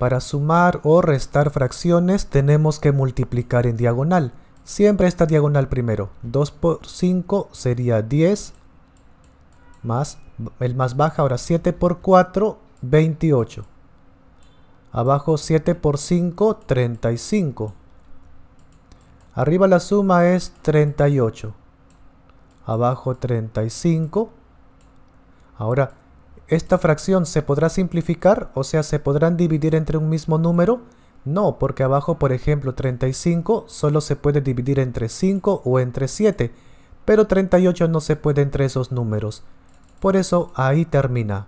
Para sumar o restar fracciones tenemos que multiplicar en diagonal. Siempre esta diagonal primero. 2 por 5 sería 10. Más el más baja ahora 7 por 4, 28. Abajo 7 por 5, 35. Arriba la suma es 38. Abajo 35. Ahora ¿Esta fracción se podrá simplificar? O sea, ¿se podrán dividir entre un mismo número? No, porque abajo, por ejemplo, 35 solo se puede dividir entre 5 o entre 7, pero 38 no se puede entre esos números. Por eso, ahí termina.